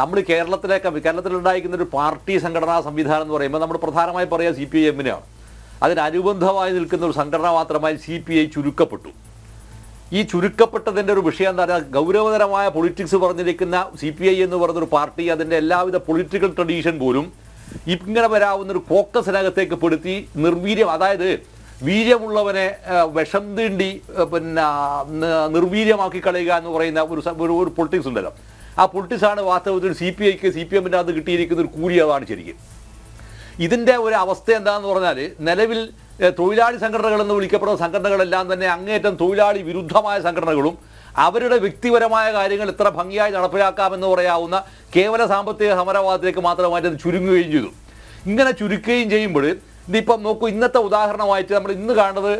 നമ്മൾ കേരളത്തിലേക്ക് കേരളത്തിലുണ്ടായിരിക്കുന്ന ഒരു പാർട്ടി സംഘടനാ സംവിധാനം എന്ന് പറയുമ്പോൾ നമ്മൾ പ്രധാനമായി പറയുക സി പി ഐ എമ്മിനെയാണ് അതിനനുബന്ധമായി നിൽക്കുന്ന ഒരു സംഘടന മാത്രമായി സി പി ഐ ചുരുക്കപ്പെട്ടു ഈ ചുരുക്കപ്പെട്ടതിൻ്റെ ഒരു വിഷയം എന്താ പറയുക ഗൗരവതരമായ പൊളിറ്റിക്സ് പറഞ്ഞിരിക്കുന്ന സി പി ഐ എന്ന് പറയുന്ന ഒരു പാർട്ടി അതിൻ്റെ എല്ലാവിധ പൊളിറ്റിക്കൽ ട്രഡീഷൻ പോലും ഇങ്ങനെ വരാവുന്ന ഒരു കോക്കസിനകത്തേക്ക് പെടുത്തി നിർവീര്യം അതായത് വീര്യമുള്ളവനെ വിഷം തീണ്ടി പിന്നെ നിർവീര്യമാക്കി കളയുക എന്ന് പറയുന്ന ഒരു ഒരു പൊളിറ്റിക്സ് ഉണ്ടല്ലോ ആ പൊളിറ്റിക്സാണ് വാസ്തവത്തിൽ സി പി ഐക്ക് സി പി എമ്മിൻ്റെ അത് കിട്ടിയിരിക്കുന്ന ഒരു കൂലി അതാണ് ശരിക്കും ഇതിൻ്റെ ഒരു അവസ്ഥ എന്താണെന്ന് പറഞ്ഞാൽ നിലവിൽ തൊഴിലാളി സംഘടനകളെന്ന് വിളിക്കപ്പെടുന്ന സംഘടനകളെല്ലാം തന്നെ അങ്ങേയറ്റം തൊഴിലാളി വിരുദ്ധമായ സംഘടനകളും അവരുടെ വ്യക്തിപരമായ കാര്യങ്ങൾ ഇത്ര ഭംഗിയായി നടപ്പിലാക്കാമെന്ന് പറയാവുന്ന കേവല സാമ്പത്തിക സമരവാദത്തിലേക്ക് മാത്രമായിട്ട് ചുരുങ്ങുകയും ചെയ്തു ഇങ്ങനെ ചുരുക്കുകയും ചെയ്യുമ്പോൾ ഇതിപ്പം നോക്കൂ ഇന്നത്തെ ഉദാഹരണമായിട്ട് നമ്മൾ ഇന്ന് കാണുന്നത്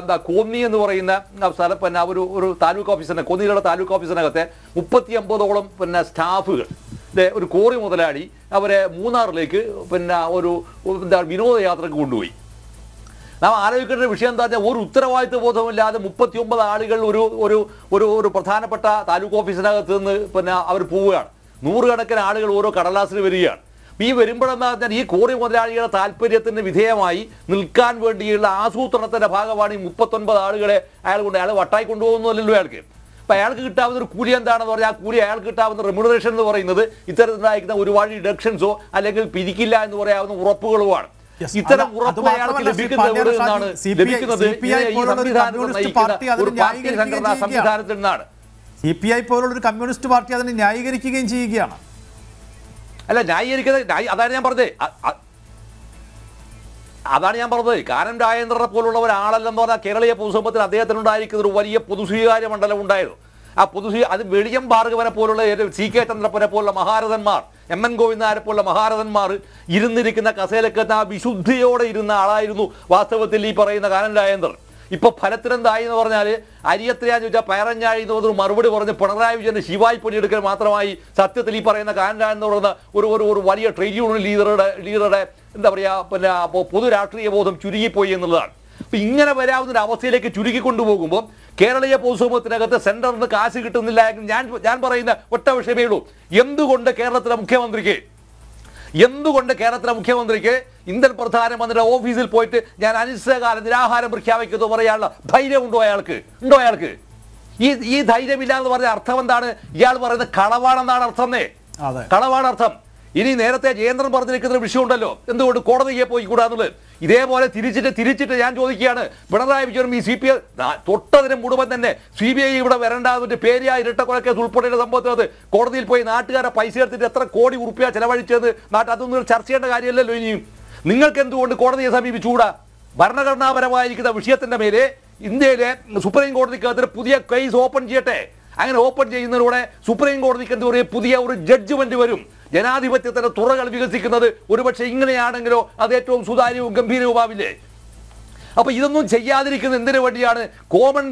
എന്താ കോന്നി എന്ന് പറയുന്ന സ്ഥലം പിന്നെ ആ ഒരു ഒരു താലൂക്ക് ഓഫീസിനെ കോന്നിയിലുള്ള താലൂക്ക് ഓഫീസിനകത്തെ മുപ്പത്തി അമ്പതോളം പിന്നെ സ്റ്റാഫുകൾ ഒരു കോറി മുതലാളി അവരെ മൂന്നാറിലേക്ക് പിന്നെ ഒരു എന്താ വിനോദയാത്രക്ക് കൊണ്ടുപോയി നാം ആലോചിക്കേണ്ട ഒരു വിഷയം എന്താ പറഞ്ഞാൽ ഒരു ഉത്തരവാദിത്വ ബോധമില്ലാതെ മുപ്പത്തി ഒമ്പത് ആളുകൾ ഒരു ഒരു ഒരു ഒരു പ്രധാനപ്പെട്ട താലൂക്ക് ഓഫീസിനകത്ത് നിന്ന് പിന്നെ അവർ പോവുകയാണ് നൂറുകണക്കിന് ആളുകൾ ഓരോ കടലാസിന് വരികയാണ് ഈ വരുമ്പോഴെന്ന് പറഞ്ഞാൽ ഈ കോറി മുതലാളികളുടെ താല്പര്യത്തിന് വിധേയമായി നിൽക്കാൻ വേണ്ടിയുള്ള ആസൂത്രണത്തിന്റെ ഭാഗമാണ് ഈ മുപ്പത്തൊൻപത് ആളുകളെ അയാൾ കൊണ്ട് അയാൾ വട്ടായി കൊണ്ടുപോകുന്നതല്ലോ അയാൾക്ക് അപ്പം അയാൾക്ക് കിട്ടാവുന്ന ഒരു കൂലി എന്താണെന്ന് പറഞ്ഞാൽ ആ കൂലി അയാൾക്ക് കിട്ടാവുന്ന റെമ്യൂണറേഷൻ എന്ന് പറയുന്നത് ഇത്തരത്തിലായിരിക്കുന്ന ഒരുപാട് ഡിഡക്ഷൻസോ അല്ലെങ്കിൽ പിരിക്കില്ല എന്ന് പറയാവുന്ന ഉറപ്പുകളോ ഇത്തരം ഉറപ്പ് അയാൾക്ക് ലഭിക്കുന്നത് ലഭിക്കുന്നത് പാർട്ടി സംവിധാനത്തിൽ നിന്നാണ് സി പി ഐ പോലുള്ള ഒരു കമ്മ്യൂണിസ്റ്റ് പാർട്ടി അതിനെ ന്യായീകരിക്കുകയും ചെയ്യുകയാണ് അല്ല ന്യായീകരിക്കുന്നത് അതാണ് ഞാൻ പറഞ്ഞത് അതാണ് ഞാൻ പറഞ്ഞത് കാനം രാജേന്ദ്രനെ പോലുള്ള ഒരാളല്ലെന്ന് പറഞ്ഞാൽ കേരളീയ പൊതുസമൂഹത്തിൽ അദ്ദേഹത്തിനുണ്ടായിരിക്കുന്ന ഒരു വലിയ പൊതുസ്വീകാര്യ മണ്ഡലം ഉണ്ടായിരുന്നു ആ പൊതുസ്വീ അത് വെളിയം ഭാർഗവനെ പോലുള്ള സി കെ ചന്ദ്രപ്പനെ പോലുള്ള മഹാരഥന്മാർ എം എൻ ഗോവിന്ദാരെ പോലുള്ള മഹാരഥന്മാർ ഇരുന്നിരിക്കുന്ന കസേലക്കത്ത് ആ വിശുദ്ധിയോടെ ഇരുന്ന ആളായിരുന്നു വാസ്തവത്തിൽ ഈ പറയുന്ന കാനം രാജേന്ദ്രൻ ഇപ്പൊ ഫലത്തിനെന്തായി എന്ന് പറഞ്ഞാൽ അരിയത്രയാന്ന് ചോദിച്ചാൽ പയറഞ്ഞായി എന്ന് പറഞ്ഞൊരു മറുപടി പറഞ്ഞ് പിണറായി വിജയൻ ശിവായി പൊടിയെടുക്കൽ മാത്രമായി സത്യത്തിൽ ഈ പറയുന്ന കാനഡ എന്ന് പറയുന്ന ഒരു ഒരു ഒരു വലിയ ട്രേഡ് യൂണിയൻ ലീഡറുടെ ലീഡറുടെ എന്താ പറയുക പിന്നെ പൊതു രാഷ്ട്രീയ ബോധം ചുരുങ്ങിപ്പോയി എന്നുള്ളതാണ് അപ്പൊ ഇങ്ങനെ വരാവുന്ന ഒരു അവസ്ഥയിലേക്ക് ചുരുക്കി കൊണ്ടുപോകുമ്പോൾ കേരളീയ പൊതുസമൂഹത്തിനകത്ത് സെന്ററിൽ നിന്ന് കാശ് കിട്ടുന്നില്ല ഞാൻ ഞാൻ പറയുന്ന ഒറ്റ വിഷയമേ ഉള്ളൂ എന്തുകൊണ്ട് കേരളത്തിലെ മുഖ്യമന്ത്രിക്ക് എന്തുകൊണ്ട് കേരളത്തിലെ മുഖ്യമന്ത്രിക്ക് ഇന്ത്യൻ പ്രധാനമന്ത്രിയുടെ ഓഫീസിൽ പോയിട്ട് ഞാൻ അനിശ്ചിതകാല നിരാഹാരം പ്രഖ്യാപിക്കുന്നു പറയാനുള്ള ധൈര്യം ഉണ്ടോ അയാൾക്ക് ഉണ്ടോ അയാൾക്ക് ഈ ഈ ധൈര്യമില്ല എന്ന് പറഞ്ഞ അർത്ഥം എന്താണ് ഇയാൾ പറയുന്നത് കളവാണെന്നാണ് അർത്ഥം കളവാണ് അർത്ഥം ഇനി നേരത്തെ ജയേന്ദ്രൻ പറഞ്ഞിരിക്കുന്ന ഒരു വിഷയം ഉണ്ടല്ലോ എന്തുകൊണ്ട് കോടതിയെ പോയി കൂടാന്നുള്ളത് ഇതേപോലെ തിരിച്ചിട്ട് തിരിച്ചിട്ട് ഞാൻ ചോദിക്കുകയാണ് പിണറായി വിജയനും ഈ സി പി ഐ തൊട്ടതിന് മുഴുവൻ തന്നെ സി ബി ഐ ഇവിടെ വരേണ്ട പേരിയാ പേരിയ ഇരട്ടക്കൊലക്കേസ് ഉൾപ്പെടെയുള്ള സംഭവത്തിനകത്ത് കോടതിയിൽ പോയി നാട്ടുകാരെ പൈസ എടുത്തിട്ട് എത്ര കോടി ഉറുപ്പിയ ചെലവഴിച്ചത് നാട്ടിൽ അതൊന്നും ചർച്ച ചെയ്യേണ്ട കാര്യമല്ലല്ലോ ഇനിയും നിങ്ങൾക്ക് എന്തുകൊണ്ട് കോടതിയെ സമീപിച്ചുകൂടാ ഭരണഘടനാപരമായിരിക്കുന്ന വിഷയത്തിന്റെ മേലെ ഇന്ത്യയിലെ സുപ്രീം കോടതിക്കകത്ത് പുതിയ കേസ് ഓപ്പൺ ചെയ്യട്ടെ അങ്ങനെ ഓപ്പൺ ചെയ്യുന്നതിലൂടെ സുപ്രീം കോടതിക്ക് എന്ത് പറയുക പുതിയ ഒരു ജഡ്ജ്മെന്റ് വരും ജനാധിപത്യത്തിന്റെ തുറകൾ വികസിക്കുന്നത് ഒരുപക്ഷെ ഇങ്ങനെയാണെങ്കിലോ അത് ഏറ്റവും സുതാര്യവും ആവില്ലേ അപ്പൊ ഇതൊന്നും ചെയ്യാതിരിക്കുന്ന എന്തിനു വേണ്ടിയാണ് കോമൺ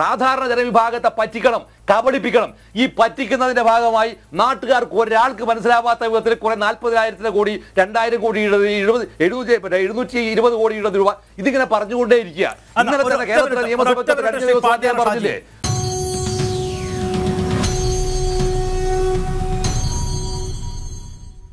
സാധാരണ ജനവിഭാഗത്തെ പറ്റിക്കണം കബളിപ്പിക്കണം ഈ പറ്റിക്കുന്നതിന്റെ ഭാഗമായി നാട്ടുകാർക്ക് ഒരാൾക്ക് മനസ്സിലാവാത്ത വിധത്തിൽ കുറെ നാൽപ്പതിനായിരത്തിന് കോടി രണ്ടായിരം കോടി എഴുപത് എഴുപത് എഴുന്നൂറ്റി ഇരുപത് കോടിയുടെ രൂപ ഇതിങ്ങനെ പറഞ്ഞുകൊണ്ടേ ഇരിക്കുക ഇന്നലെ തന്നെ കേരളത്തിലെ നിയമസഭ പറഞ്ഞില്ലേ